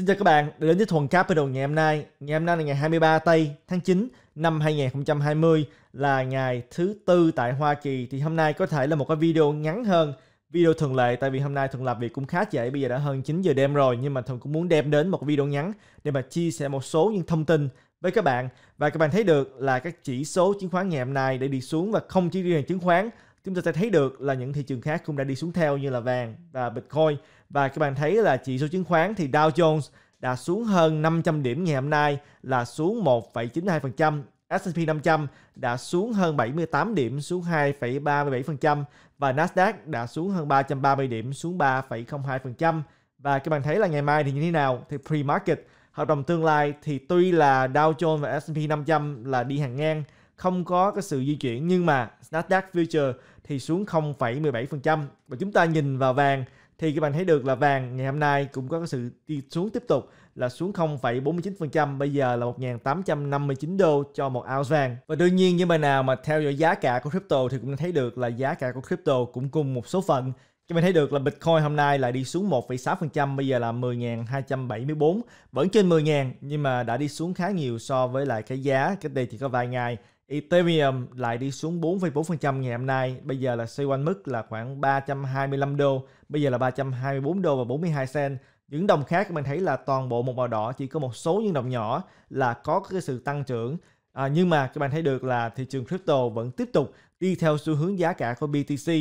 Xin chào các bạn, đã đến với Thuần video ngày hôm nay. Ngày hôm nay là ngày 23 tây tháng 9 năm 2020 là ngày thứ tư tại Hoa Kỳ. Thì hôm nay có thể là một cái video ngắn hơn video thường lệ tại vì hôm nay thường làm việc cũng khá trễ bây giờ đã hơn 9 giờ đêm rồi nhưng mà thường cũng muốn đem đến một video ngắn để mà chia sẻ một số những thông tin với các bạn và các bạn thấy được là các chỉ số chứng khoán ngày hôm nay để đi xuống và không chỉ riêng chứng khoán chúng ta sẽ thấy được là những thị trường khác cũng đã đi xuống theo như là vàng và Bitcoin và các bạn thấy là chỉ số chứng khoán thì Dow Jones đã xuống hơn 500 điểm ngày hôm nay là xuống 1,92%, S&P 500 đã xuống hơn 78 điểm xuống 2,37% và Nasdaq đã xuống hơn 330 điểm xuống 3,02%. Và các bạn thấy là ngày mai thì như thế nào? Thì pre-market, hợp đồng tương lai thì tuy là Dow Jones và S&P 500 là đi hàng ngang không có cái sự di chuyển nhưng mà Nasdaq Future thì xuống 0,17% và chúng ta nhìn vào vàng thì các bạn thấy được là vàng ngày hôm nay cũng có cái sự đi xuống tiếp tục là xuống 0,49% bây giờ là 1.859 đô cho một ounce vàng và đương nhiên như bạn nào mà theo dõi giá cả của crypto thì cũng thấy được là giá cả của crypto cũng cùng một số phận các bạn thấy được là Bitcoin hôm nay lại đi xuống 1,6% bây giờ là 10.274 vẫn trên 10.000 nhưng mà đã đi xuống khá nhiều so với lại cái giá cách đây chỉ có vài ngày Ethereum lại đi xuống 4,4% ngày hôm nay. Bây giờ là xoay quanh mức là khoảng 325 đô. Bây giờ là 324 đô và 42 cent. Những đồng khác các bạn thấy là toàn bộ một màu đỏ chỉ có một số những đồng nhỏ là có cái sự tăng trưởng. À, nhưng mà các bạn thấy được là thị trường crypto vẫn tiếp tục đi theo xu hướng giá cả của BTC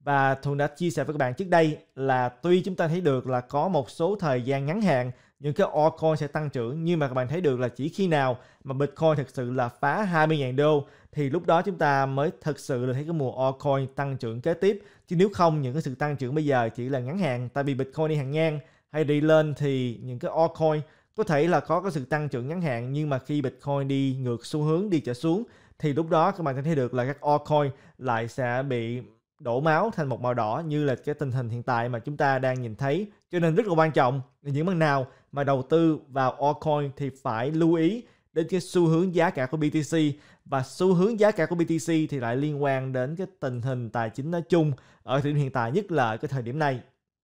và Thuận đã chia sẻ với các bạn trước đây là tuy chúng ta thấy được là có một số thời gian ngắn hạn những cái altcoin sẽ tăng trưởng nhưng mà các bạn thấy được là chỉ khi nào mà Bitcoin thực sự là phá 20.000 đô thì lúc đó chúng ta mới thực sự là thấy cái mùa altcoin tăng trưởng kế tiếp chứ nếu không những cái sự tăng trưởng bây giờ chỉ là ngắn hạn tại vì Bitcoin đi hàng ngang hay đi lên thì những cái altcoin có thể là có cái sự tăng trưởng ngắn hạn nhưng mà khi Bitcoin đi ngược xu hướng đi trở xuống thì lúc đó các bạn sẽ thấy được là các altcoin lại sẽ bị đổ máu thành một màu đỏ như là cái tình hình hiện tại mà chúng ta đang nhìn thấy. Cho nên rất là quan trọng những bạn nào mà đầu tư vào altcoin thì phải lưu ý đến cái xu hướng giá cả của BTC và xu hướng giá cả của BTC thì lại liên quan đến cái tình hình tài chính nói chung ở thời điểm hiện tại nhất là cái thời điểm này.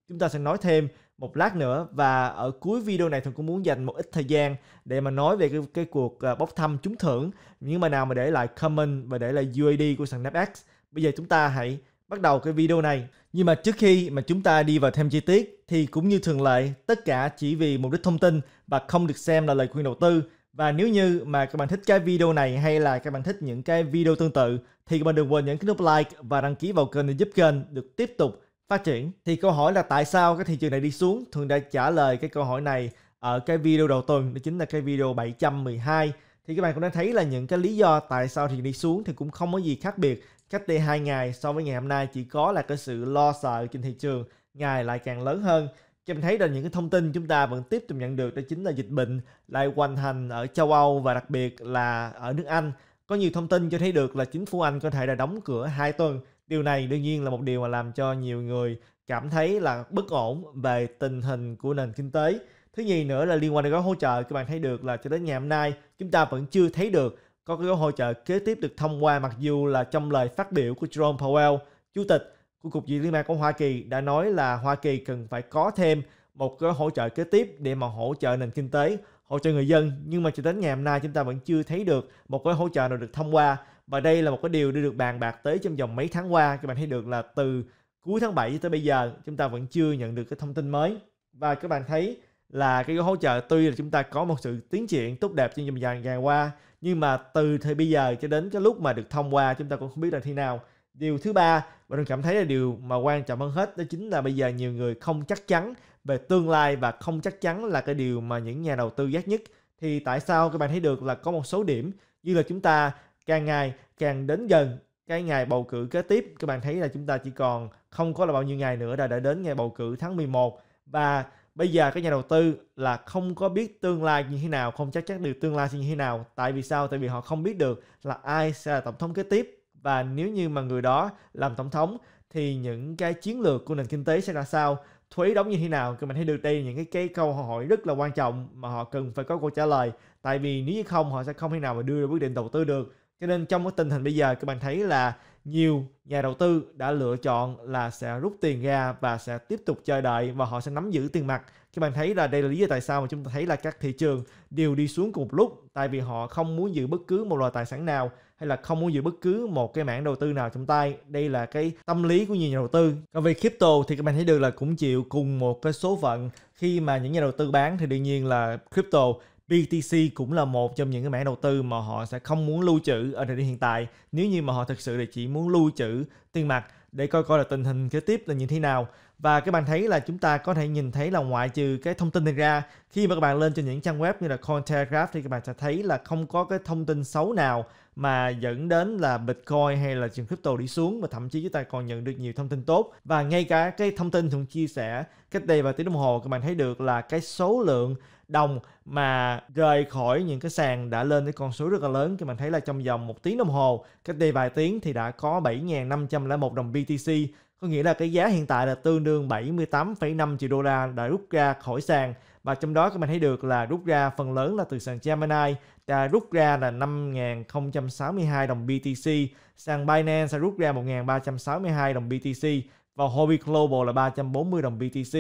Chúng ta sẽ nói thêm một lát nữa và ở cuối video này tôi cũng muốn dành một ít thời gian để mà nói về cái, cái cuộc ờ, bốc thăm trúng thưởng những mà nào mà để lại comment và để lại UAD của sàn Napex. Bây giờ chúng ta hãy bắt đầu cái video này. Nhưng mà trước khi mà chúng ta đi vào thêm chi tiết thì cũng như thường lệ, tất cả chỉ vì mục đích thông tin và không được xem là lời khuyên đầu tư. Và nếu như mà các bạn thích cái video này hay là các bạn thích những cái video tương tự thì các bạn đừng quên nhấn nút like và đăng ký vào kênh để giúp kênh được tiếp tục phát triển. Thì câu hỏi là tại sao cái thị trường này đi xuống? Thường đã trả lời cái câu hỏi này ở cái video đầu tuần, đó chính là cái video 712 thì các bạn cũng đã thấy là những cái lý do tại sao thì đi xuống thì cũng không có gì khác biệt Cách đây 2 ngày so với ngày hôm nay chỉ có là cái sự lo sợ trên thị trường ngày lại càng lớn hơn. Cho mình thấy rằng những cái thông tin chúng ta vẫn tiếp tục nhận được đó chính là dịch bệnh lại hoành hành ở châu Âu và đặc biệt là ở nước Anh. Có nhiều thông tin cho thấy được là chính phủ Anh có thể đã đóng cửa 2 tuần. Điều này đương nhiên là một điều mà làm cho nhiều người cảm thấy là bất ổn về tình hình của nền kinh tế. Thứ nhì nữa là liên quan đến gói hỗ trợ, các bạn thấy được là cho đến ngày hôm nay chúng ta vẫn chưa thấy được có cái gói hỗ trợ kế tiếp được thông qua mặc dù là trong lời phát biểu của Jerome Powell, Chủ tịch của Cục diện Liên bang của Hoa Kỳ đã nói là Hoa Kỳ cần phải có thêm một cái hỗ trợ kế tiếp để mà hỗ trợ nền kinh tế, hỗ trợ người dân. Nhưng mà cho đến ngày hôm nay chúng ta vẫn chưa thấy được một cái hỗ trợ nào được thông qua. Và đây là một cái điều đã được bàn bạc tới trong vòng mấy tháng qua. Các bạn thấy được là từ cuối tháng 7 tới bây giờ chúng ta vẫn chưa nhận được cái thông tin mới. Và các bạn thấy là cái gói hỗ trợ tuy là chúng ta có một sự tiến triển tốt đẹp trong dòng dài dài qua nhưng mà từ thời bây giờ cho đến cái lúc mà được thông qua chúng ta cũng không biết là khi nào điều thứ ba và tôi cảm thấy là điều mà quan trọng hơn hết đó chính là bây giờ nhiều người không chắc chắn về tương lai và không chắc chắn là cái điều mà những nhà đầu tư giác nhất thì tại sao các bạn thấy được là có một số điểm như là chúng ta càng ngày càng đến gần cái ngày bầu cử kế tiếp các bạn thấy là chúng ta chỉ còn không có là bao nhiêu ngày nữa đã đã đến ngày bầu cử tháng 11 và bây giờ các nhà đầu tư là không có biết tương lai như thế nào không chắc chắn được tương lai như thế nào tại vì sao tại vì họ không biết được là ai sẽ là tổng thống kế tiếp và nếu như mà người đó làm tổng thống thì những cái chiến lược của nền kinh tế sẽ ra sao thuế đóng như thế nào thì mình thấy được đây những cái cái câu hỏi rất là quan trọng mà họ cần phải có câu trả lời tại vì nếu như không họ sẽ không thể nào mà đưa ra quyết định đầu tư được cho nên trong cái tình hình bây giờ các bạn thấy là nhiều nhà đầu tư đã lựa chọn là sẽ rút tiền ra và sẽ tiếp tục chờ đợi và họ sẽ nắm giữ tiền mặt. Các bạn thấy là đây là lý do tại sao mà chúng ta thấy là các thị trường đều đi xuống cùng một lúc tại vì họ không muốn giữ bất cứ một loại tài sản nào hay là không muốn giữ bất cứ một cái mảng đầu tư nào trong tay. Đây là cái tâm lý của nhiều nhà đầu tư. Còn về crypto thì các bạn thấy được là cũng chịu cùng một cái số phận khi mà những nhà đầu tư bán thì đương nhiên là crypto BTC cũng là một trong những cái mảng đầu tư mà họ sẽ không muốn lưu trữ ở thời điểm hiện tại nếu như mà họ thực sự là chỉ muốn lưu trữ tiền mặt để coi coi là tình hình kế tiếp là như thế nào và các bạn thấy là chúng ta có thể nhìn thấy là ngoại trừ cái thông tin này ra khi mà các bạn lên trên những trang web như là Cointelegraph thì các bạn sẽ thấy là không có cái thông tin xấu nào mà dẫn đến là Bitcoin hay là trường crypto đi xuống và thậm chí chúng ta còn nhận được nhiều thông tin tốt và ngay cả cái thông tin cũng chia sẻ cách đây vài tiếng đồng hồ các bạn thấy được là cái số lượng đồng mà rời khỏi những cái sàn đã lên tới con số rất là lớn thì mình thấy là trong vòng một tiếng đồng hồ cách đây vài tiếng thì đã có 7.501 đồng BTC có nghĩa là cái giá hiện tại là tương đương 78,5 triệu đô la đã rút ra khỏi sàn và trong đó các bạn thấy được là rút ra phần lớn là từ sàn Gemini đã rút ra là 5.062 đồng BTC sàn Binance sẽ rút ra 1.362 đồng BTC và Hobby Global là 340 đồng BTC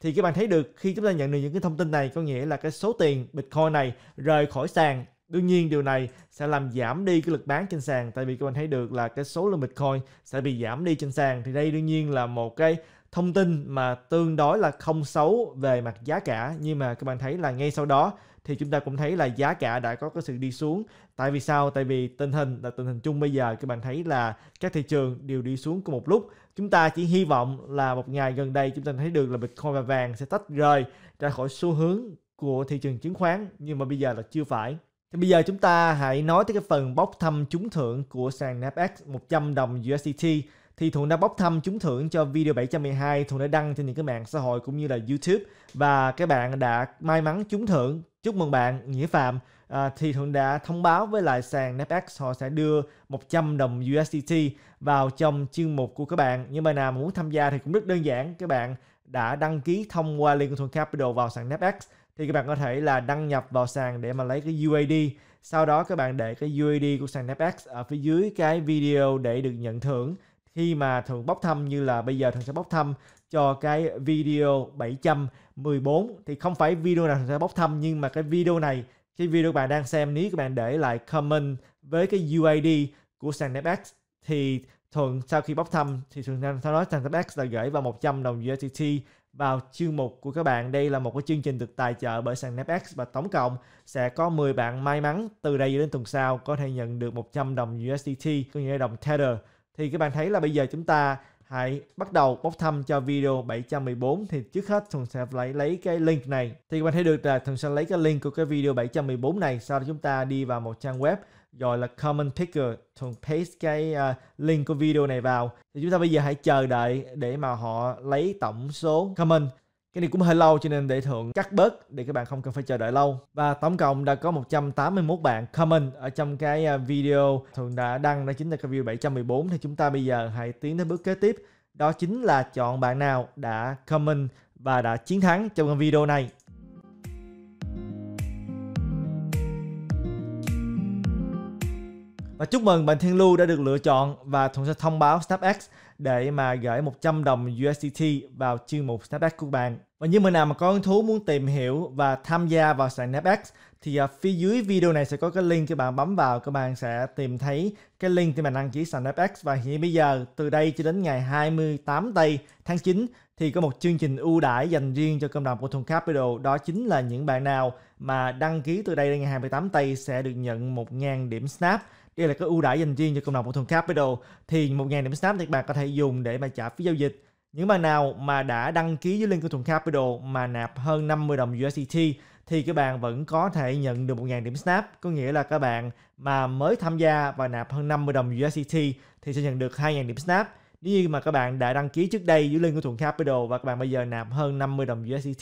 thì các bạn thấy được khi chúng ta nhận được những cái thông tin này có nghĩa là cái số tiền Bitcoin này rời khỏi sàn Đương nhiên điều này sẽ làm giảm đi cái lực bán trên sàn tại vì các bạn thấy được là cái số lượng Bitcoin sẽ bị giảm đi trên sàn thì đây đương nhiên là một cái thông tin mà tương đối là không xấu về mặt giá cả nhưng mà các bạn thấy là ngay sau đó thì chúng ta cũng thấy là giá cả đã có cái sự đi xuống tại vì sao tại vì tình hình là tình hình chung bây giờ các bạn thấy là các thị trường đều đi xuống cùng một lúc chúng ta chỉ hy vọng là một ngày gần đây chúng ta thấy được là bitcoin và vàng sẽ tách rời ra khỏi xu hướng của thị trường chứng khoán nhưng mà bây giờ là chưa phải thì bây giờ chúng ta hãy nói tới cái phần bốc thăm trúng thưởng của sàn Nasdaq 100 đồng USDT thì Thuận đã bốc thăm trúng thưởng cho video 712 Thuận đã đăng trên những cái mạng xã hội cũng như là YouTube và các bạn đã may mắn trúng thưởng. Chúc mừng bạn Nghĩa Phạm. À, thì Thuận đã thông báo với lại sàn Napex họ sẽ đưa 100 đồng USDT vào trong chương mục của các bạn. Nhưng mà nào muốn tham gia thì cũng rất đơn giản. Các bạn đã đăng ký thông qua link của Thuận Capital vào sàn Napex thì các bạn có thể là đăng nhập vào sàn để mà lấy cái UAD sau đó các bạn để cái UAD của sàn NAPEX ở phía dưới cái video để được nhận thưởng khi mà thường bốc thăm như là bây giờ thường sẽ bốc thăm cho cái video 714 thì không phải video nào thường sẽ bốc thăm nhưng mà cái video này cái video các bạn đang xem nếu các bạn để lại comment với cái UID của sàn NetX thì thường sau khi bóc thăm thì thường sau đó sàn NetX là gửi vào 100 đồng USDT vào chương mục của các bạn. Đây là một cái chương trình được tài trợ bởi sàn NetX và tổng cộng sẽ có 10 bạn may mắn từ đây đến tuần sau có thể nhận được 100 đồng USDT, có nghĩa đồng Tether thì các bạn thấy là bây giờ chúng ta hãy bắt đầu bốc thăm cho video 714 thì trước hết Thuần sẽ lấy lấy cái link này. Thì các bạn thấy được là Thuần sẽ lấy cái link của cái video 714 này sau đó chúng ta đi vào một trang web rồi là comment picker Thuần paste cái uh, link của video này vào. Thì chúng ta bây giờ hãy chờ đợi để mà họ lấy tổng số comment cái này cũng hơi lâu cho nên để thượng cắt bớt để các bạn không cần phải chờ đợi lâu. Và tổng cộng đã có 181 bạn comment ở trong cái à, video thượng đã đăng đó chính là cái view 714 thì chúng ta bây giờ hãy tiến đến bước kế tiếp đó chính là chọn bạn nào đã comment và đã chiến thắng trong video này. Và chúc mừng bạn Thiên Lưu đã được lựa chọn và Thuận sẽ thông báo x để mà gửi 100 đồng USDT vào chuyên mục Snapback của bạn. Và như mọi nào mà có hứng thú muốn tìm hiểu và tham gia vào sàn Snapback thì ở à, phía dưới video này sẽ có cái link các bạn bấm vào các bạn sẽ tìm thấy cái link để mà đăng ký sàn FX và hiện bây giờ từ đây cho đến ngày 28 tây tháng 9 thì có một chương trình ưu đãi dành riêng cho cộng đồng của Thùng Capital đó chính là những bạn nào mà đăng ký từ đây đến ngày 28 Tây sẽ được nhận 1.000 điểm Snap đây là cái ưu đãi dành riêng cho cộng đồng của Thùng Capital thì 1.000 điểm Snap thì các bạn có thể dùng để mà trả phí giao dịch những bạn nào mà đã đăng ký với link của Thuận Capital mà nạp hơn 50 đồng USDT thì các bạn vẫn có thể nhận được 1.000 điểm Snap. Có nghĩa là các bạn mà mới tham gia và nạp hơn 50 đồng USDT thì sẽ nhận được 2.000 điểm Snap. Nếu như mà các bạn đã đăng ký trước đây dưới link của Thuận Capital và các bạn bây giờ nạp hơn 50 đồng USDT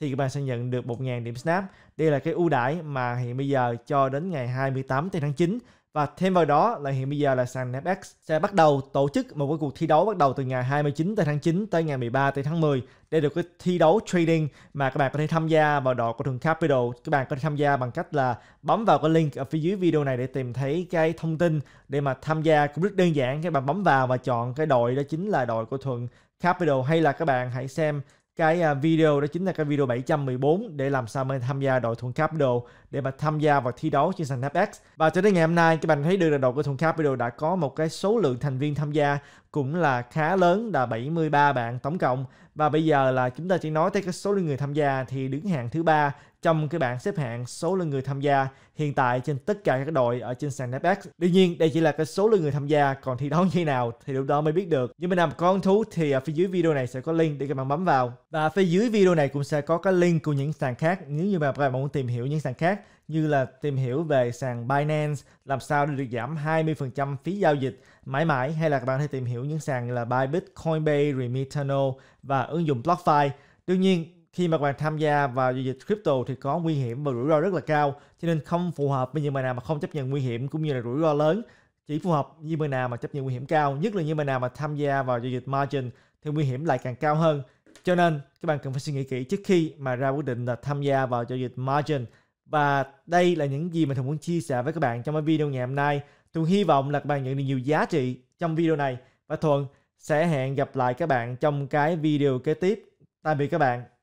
thì các bạn sẽ nhận được 1.000 điểm Snap. Đây là cái ưu đãi mà hiện bây giờ cho đến ngày 28 tháng 9 và thêm vào đó là hiện bây giờ là sàn Napex sẽ bắt đầu tổ chức một cái cuộc thi đấu bắt đầu từ ngày 29 tới tháng 9 tới ngày 13 tới tháng 10 để được cái thi đấu trading mà các bạn có thể tham gia vào đội của Thường Capital. Các bạn có thể tham gia bằng cách là bấm vào cái link ở phía dưới video này để tìm thấy cái thông tin để mà tham gia cũng rất đơn giản. Các bạn bấm vào và chọn cái đội đó chính là đội của thường Capital hay là các bạn hãy xem cái à, video đó chính là cái video 714 để làm sao mình tham gia đội cáp đồ để mà tham gia vào thi đấu trên sàn FX. Và cho đến ngày hôm nay các bạn thấy được là đội của cáp đồ đã có một cái số lượng thành viên tham gia cũng là khá lớn là 73 bạn tổng cộng và bây giờ là chúng ta chỉ nói tới cái số lượng người tham gia thì đứng hạng thứ ba trong cái bảng xếp hạng số lượng người tham gia hiện tại trên tất cả các đội ở trên sàn Netflix. Đương nhiên, đây chỉ là cái số lượng người tham gia, còn thi đấu như nào thì lúc đó mới biết được. Nhưng mà nào có thú thì ở phía dưới video này sẽ có link để các bạn bấm vào. Và phía dưới video này cũng sẽ có cái link của những sàn khác nếu như mà các bạn muốn tìm hiểu những sàn khác như là tìm hiểu về sàn Binance làm sao để được giảm 20% phí giao dịch mãi mãi hay là các bạn có thể tìm hiểu những sàn như là Bybit, Coinbase, Remitano và ứng dụng BlockFi. Đương nhiên, khi mà các bạn tham gia vào giao dịch crypto thì có nguy hiểm và rủi ro rất là cao cho nên không phù hợp với những bạn nào mà không chấp nhận nguy hiểm cũng như là rủi ro lớn chỉ phù hợp với bạn nào mà chấp nhận nguy hiểm cao nhất là những bạn nào mà tham gia vào giao dịch margin thì nguy hiểm lại càng cao hơn cho nên các bạn cần phải suy nghĩ kỹ trước khi mà ra quyết định là tham gia vào giao dịch margin và đây là những gì mà thường muốn chia sẻ với các bạn trong cái video ngày hôm nay tôi hy vọng là các bạn nhận được nhiều giá trị trong video này và thuận sẽ hẹn gặp lại các bạn trong cái video kế tiếp tạm biệt các bạn